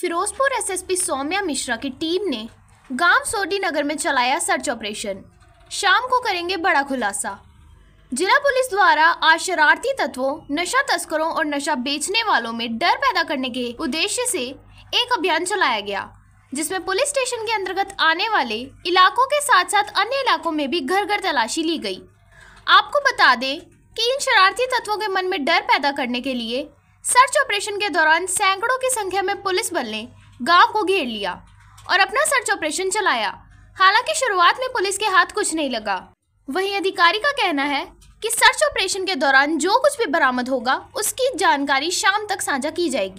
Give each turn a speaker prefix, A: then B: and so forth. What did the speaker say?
A: Firozpur SSP Saumya Mishra की team ने गांव सोडी नगर में चलाया सर्च ऑपरेशन शाम को करेंगे बड़ा खुलासा जिला पुलिस द्वारा आज शरारती तत्वों नशा तस्करों और नशा बेचने वालों में डर पैदा करने के उद्देश्य से एक अभियान चलाया गया जिसमें पुलिस स्टेशन के अंतर्गत आने वाले इलाकों के साथ साथ अन्य इलाकों में भी घर घर तलाशी ली गई आपको बता दें कि इन शरारती तत्वों के मन में डर पैदा करने के लिए सर्च ऑपरेशन के दौरान सैकड़ों की संख्या में पुलिस बल ने गांव को घेर लिया और अपना सर्च ऑपरेशन चलाया हालांकि शुरुआत में पुलिस के हाथ कुछ नहीं लगा वहीं अधिकारी का कहना है कि सर्च ऑपरेशन के दौरान जो कुछ भी बरामद होगा उसकी जानकारी शाम तक साझा की जाएगी